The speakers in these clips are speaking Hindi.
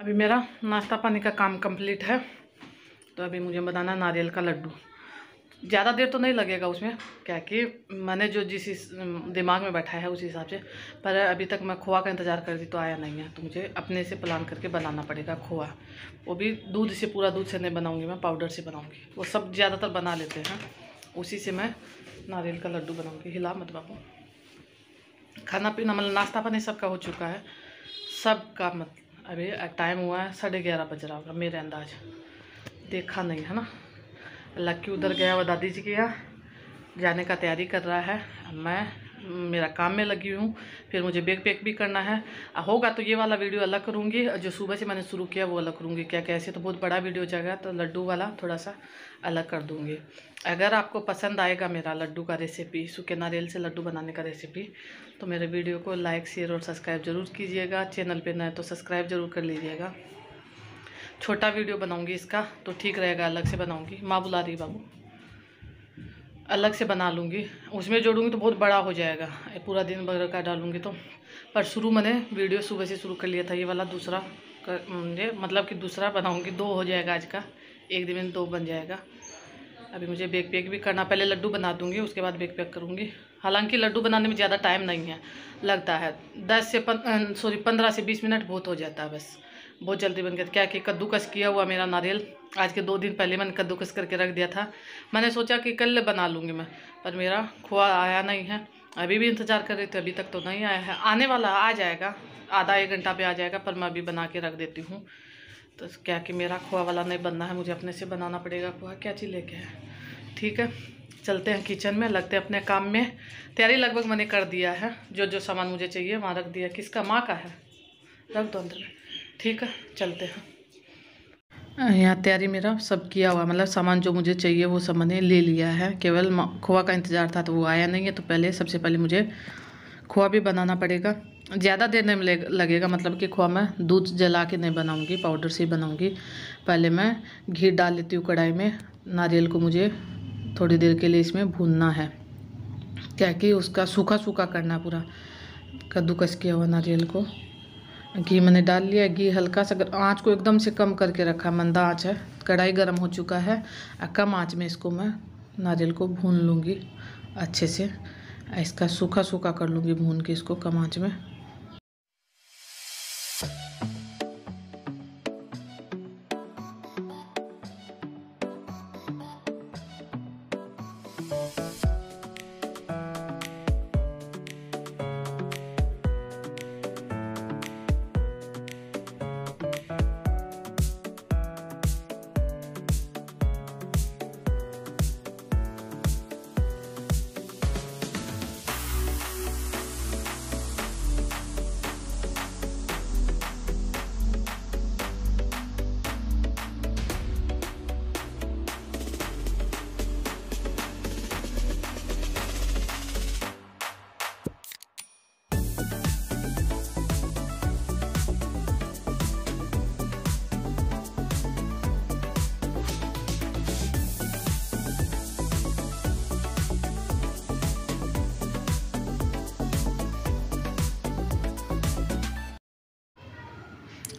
अभी मेरा नाश्ता पानी का काम कंप्लीट है तो अभी मुझे बनाना नारियल का लड्डू ज़्यादा देर तो नहीं लगेगा उसमें क्या कि मैंने जो जिस दिमाग में बैठा है उस हिसाब से पर अभी तक मैं खोआ का इंतज़ार कर रही तो आया नहीं है तो मुझे अपने से प्लान करके बनाना पड़ेगा खोआ वो भी दूध से पूरा दूध से नहीं बनाऊँगी मैं पाउडर से बनाऊँगी वो सब ज़्यादातर बना लेते हैं उसी से मैं नारियल का लड्डू बनाऊँगी हिला मत बाबू खाना पीना मतलब नाश्ता पानी सबका हो चुका है सब का मतलब अभी टाइम हुआ है साढ़े ग्यारह बज रहा होगा मेरे अंदाज देखा नहीं है ना लक्की उधर गया वो दादी जी के यहाँ जाने का तैयारी कर रहा है मैं मेरा काम में लगी हूँ फिर मुझे बैग पैक भी करना है होगा तो ये वाला वीडियो अलग करूँगी जो सुबह से मैंने शुरू किया वो अलग करूँगी क्या कैसे तो बहुत बड़ा वीडियो हो जाएगा तो लड्डू वाला थोड़ा सा अलग कर दूँगी अगर आपको पसंद आएगा मेरा लड्डू का रेसिपी सूखे नारियल से लड्डू बनाने का रेसिपी तो मेरे वीडियो को लाइक शेयर और सब्सक्राइब जरूर कीजिएगा चैनल पर नए तो सब्सक्राइब जरूर कर लीजिएगा छोटा वीडियो बनाऊँगी इसका तो ठीक रहेगा अलग से बनाऊँगी माँ बुला रही बाबू अलग से बना लूँगी उसमें जोड़ूँगी तो बहुत बड़ा हो जाएगा पूरा दिन भर का डालूँगी तो पर शुरू मैंने वीडियो सुबह से शुरू कर लिया था ये वाला दूसरा कर, मुझे मतलब कि दूसरा बनाऊँगी दो हो जाएगा आज का एक दिन में दो बन जाएगा अभी मुझे बेक पेक भी करना पहले लड्डू बना दूँगी उसके बाद बेक पेक करूँगी हालांकि लड्डू बनाने में ज़्यादा टाइम नहीं है लगता है दस से सॉरी अं, पंद्रह से बीस मिनट बहुत हो जाता है बस बहुत जल्दी बन गया क्या कि कद्दूकस किया हुआ मेरा नारियल आज के दो दिन पहले मैंने कद्दूकस करके रख दिया था मैंने सोचा कि कल बना लूँगी मैं पर मेरा खोआ आया नहीं है अभी भी इंतज़ार कर रही थी अभी तक तो नहीं आया है आने वाला आ जाएगा आधा एक घंटा पे आ जाएगा पर मैं अभी बना के रख देती हूँ तो क्या कि मेरा खोआ वाला नहीं बनना है मुझे अपने से बनाना पड़ेगा खोआ क्या चीज़ लेके है ठीक है चलते हैं किचन में लगते हैं अपने काम में तैयारी लगभग मैंने कर दिया है जो जो सामान मुझे चाहिए वहाँ रख दिया किसका माँ का है रख दो अंदर ठीक है चलते हैं हाँ, यहाँ तैयारी मेरा सब किया हुआ मतलब सामान जो मुझे चाहिए वो सब मैंने ले लिया है केवल खोआ का इंतज़ार था तो वो आया नहीं है तो पहले सबसे पहले मुझे खोआ भी बनाना पड़ेगा ज़्यादा देर नहीं लगेगा मतलब कि खोआ मैं दूध जला के नहीं बनाऊँगी पाउडर से ही बनाऊँगी पहले मैं घी डाल लेती हूँ कढ़ाई में नारियल को मुझे थोड़ी देर के लिए इसमें भूनना है क्या कि उसका सूखा सूखा करना है पूरा कद्दूकस किया हुआ नारियल को घी मैंने डाल लिया घी हल्का सा आँच को एकदम से कम करके रखा मंदा आँच है कढ़ाई गर्म हो चुका है कम आँच में इसको मैं नारियल को भून लूँगी अच्छे से इसका सूखा सूखा कर लूँगी भून के इसको कम आँच में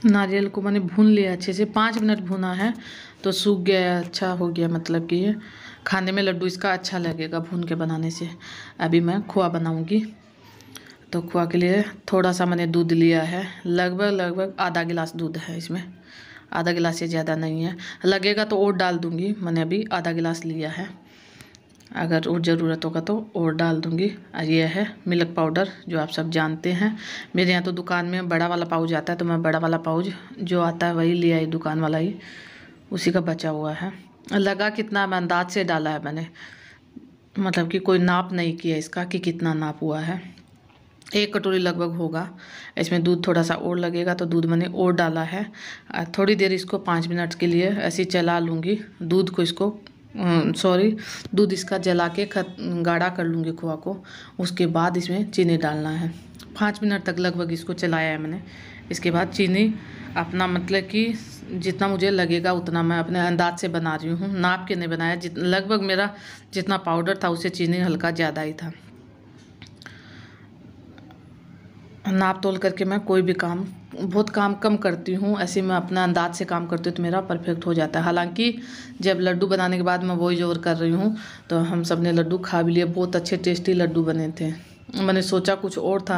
नारियल को मैंने भून लिया अच्छे से पाँच मिनट भुना है तो सूख गया अच्छा हो गया मतलब कि खाने में लड्डू इसका अच्छा लगेगा भून के बनाने से अभी मैं खोआ बनाऊँगी तो खोआ के लिए थोड़ा सा मैंने दूध लिया है लगभग लगभग आधा गिलास दूध है इसमें आधा गिलास से ज़्यादा नहीं है लगेगा तो और डाल दूँगी मैंने अभी आधा गिलास लिया है अगर और ज़रूरत होगा तो और डाल दूँगी और यह है मिल्क पाउडर जो आप सब जानते हैं मेरे यहाँ तो दुकान में बड़ा वाला पाउच आता है तो मैं बड़ा वाला पाउच जो आता है वही ले आई दुकान वाला ही उसी का बचा हुआ है लगा कितना मैं अंदाज से डाला है मैंने मतलब कि कोई नाप नहीं किया इसका कि कितना नाप हुआ है एक कटोरी लगभग होगा इसमें दूध थोड़ा सा और लगेगा तो दूध मैंने और डाला है थोड़ी देर इसको पाँच मिनट के लिए ऐसे चला लूँगी दूध को इसको सॉरी हम्म, दूध इसका जला के खत गाढ़ा कर लूँगी खोआ को उसके बाद इसमें चीनी डालना है पाँच मिनट तक लगभग इसको चलाया है मैंने इसके बाद चीनी अपना मतलब कि जितना मुझे लगेगा उतना मैं अपने अंदाज से बना रही हूँ नाप के नहीं बनाया जित लगभग मेरा जितना पाउडर था उससे चीनी हल्का ज़्यादा ही था नाप तोल करके मैं कोई भी काम बहुत काम कम करती हूँ ऐसे मैं अपना अंदाज से काम करती हूँ तो मेरा परफेक्ट हो जाता है हालांकि जब लड्डू बनाने के बाद मैं वॉइस ओवर कर रही हूँ तो हम सब ने लड्डू खा भी लिए बहुत अच्छे टेस्टी लड्डू बने थे मैंने सोचा कुछ और था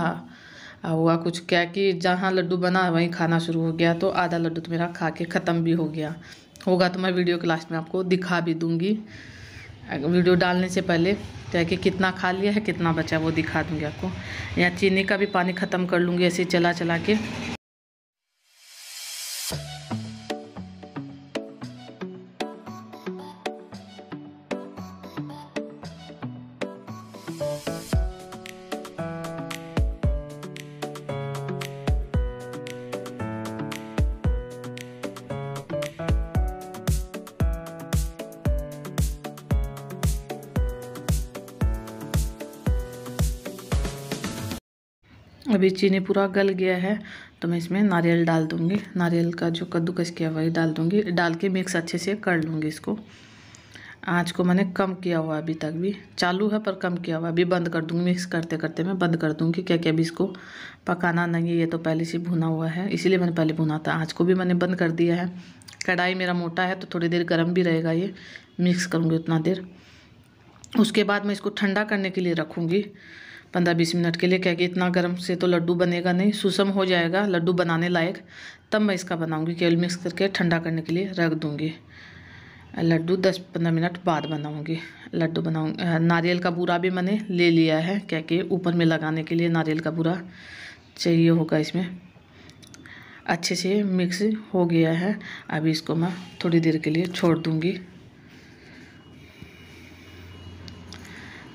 हुआ कुछ क्या कि जहाँ लड्डू बना वहीं खाना शुरू हो गया तो आधा लड्डू तो मेरा खा के ख़त्म भी हो गया होगा तो मैं वीडियो के लास्ट में आपको दिखा भी दूँगी वीडियो डालने से पहले क्या तो कि कितना खा लिया है कितना बचा वो दिखा दूँगी आपको यहाँ चीनी का भी पानी ख़त्म कर लूँगी ऐसे चला चला के अभी चीनी पूरा गल गया है तो मैं इसमें नारियल डाल दूंगी नारियल का जो कद्दूकस किया वही डाल दूंगी डाल के मिक्स अच्छे से कर लूंगी इसको आँच को मैंने कम किया हुआ अभी तक भी चालू है पर कम किया हुआ अभी बंद कर दूँगी मिक्स करते करते मैं बंद कर दूँगी क्या क्या अभी इसको पकाना नहीं है ये तो पहले से भुना हुआ है इसीलिए मैंने पहले भुना था आँच को भी मैंने बंद कर दिया है कढ़ाई मेरा मोटा है तो थोड़ी देर गर्म भी रहेगा ये मिक्स करूँगी उतना देर उसके बाद मैं इसको ठंडा करने के लिए रखूँगी पंद्रह बीस मिनट के लिए क्या कि इतना गर्म से तो लड्डू बनेगा नहीं सुसम हो जाएगा लड्डू बनाने लायक तब मैं इसका बनाऊँगी केवल मिक्स करके ठंडा करने के लिए रख दूँगी लड्डू दस पंद्रह मिनट बाद बनाऊंगी लड्डू बनाऊँ नारियल का बूरा भी मैंने ले लिया है क्या कि ऊपर में लगाने के लिए नारियल का बूरा चाहिए होगा इसमें अच्छे से मिक्स हो गया है अभी इसको मैं थोड़ी देर के लिए छोड़ दूँगी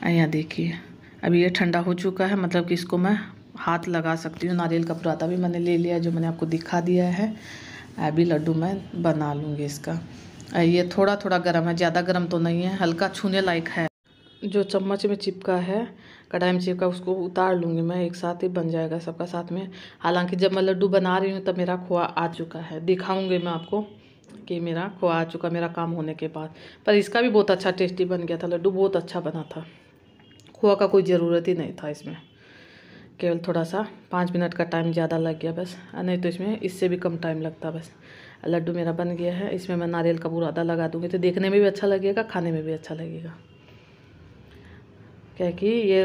यहाँ देखिए अभी ये ठंडा हो चुका है मतलब कि इसको मैं हाथ लगा सकती हूँ नारियल का पुराता भी मैंने ले लिया जो मैंने आपको दिखा दिया है अभी लड्डू मैं बना लूँगी इसका ये थोड़ा थोड़ा गर्म है ज़्यादा गर्म तो नहीं है हल्का छूने लायक है जो चम्मच में चिपका है कढ़ाई में चिपका उसको उतार लूँगी मैं एक साथ ही बन जाएगा सबका साथ में हालांकि जब मैं लड्डू बना रही हूँ तब मेरा खोआ आ चुका है दिखाऊँगी मैं आपको कि मेरा खोआ आ चुका मेरा काम होने के बाद पर इसका भी बहुत अच्छा टेस्टी बन गया था लड्डू बहुत अच्छा बना था खोआ का कोई ज़रूरत ही नहीं था इसमें केवल थोड़ा सा पाँच मिनट का टाइम ज़्यादा लग गया बस नहीं तो इसमें इससे भी कम टाइम लगता बस लड्डू मेरा बन गया है इसमें मैं नारियल का बुरादा लगा दूँगी तो देखने में भी अच्छा लगेगा खाने में भी अच्छा लगेगा क्या कि ये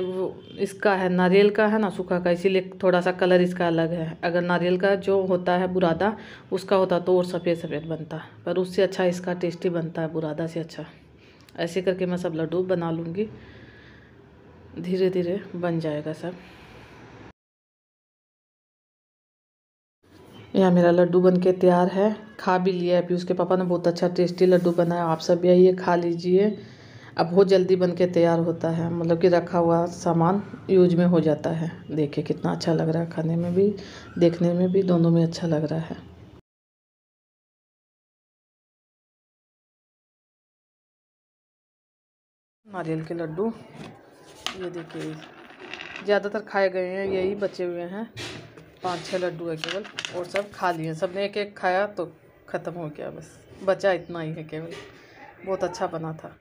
इसका है नारियल का है ना सूखा का इसीलिए थोड़ा सा कलर इसका अलग है अगर नारियल का जो होता है बुरादा उसका होता तो और सफ़ेद सफ़ेद बनता पर उससे अच्छा इसका टेस्टी बनता है बुरादा से अच्छा ऐसे करके मैं सब लड्डू बना लूँगी धीरे धीरे बन जाएगा सब यह मेरा लड्डू बन के तैयार है खा भी लिया अभी उसके पापा ने बहुत अच्छा टेस्टी लड्डू बनाया आप सब आइए खा लीजिए अब बहुत जल्दी बन के तैयार होता है मतलब कि रखा हुआ सामान यूज में हो जाता है देखिए कितना अच्छा लग रहा है खाने में भी देखने में भी दोनों में अच्छा लग रहा है नारियल के लड्डू ये देखिए ज़्यादातर खाए गए हैं यही बचे हुए हैं पाँच छः लड्डू है केवल और सब खा लिए सब ने एक एक खाया तो ख़त्म हो गया बस बचा इतना ही है केवल बहुत अच्छा बना था